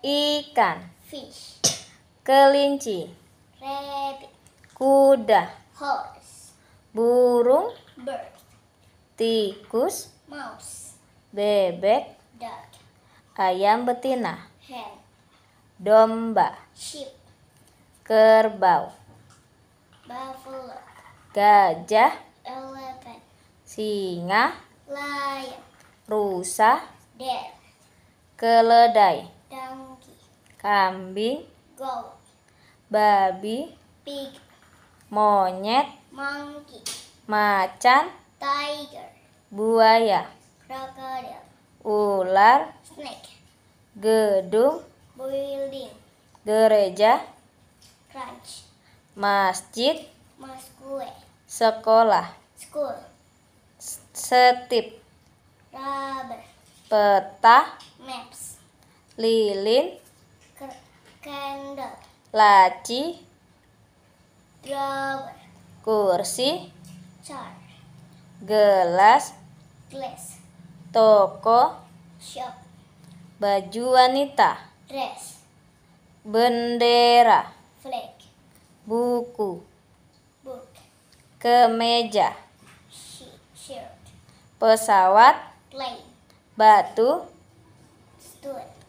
Ikan. Fish. Kelinci. Rabbit. Kuda. Horse. Burung. Bird. Tikus. Mouse. Bebek. Duck. Ayam betina. Hen. Domba. Sheep. Kerbau. Buffalo. Gajah. Elephant. Singa. Lion. Rusa. Deer. Keledai kambing, goat, babi, pig, monyet, monkey, macan, tiger, buaya, crocodile, ular, snake, gedung, building, gereja, crunch, masjid, maskue, sekolah, school, setip, rubber, peta, maps, lilin, laci kursi gelas toko baju wanita bendera buku kemeja pesawat batu Stone.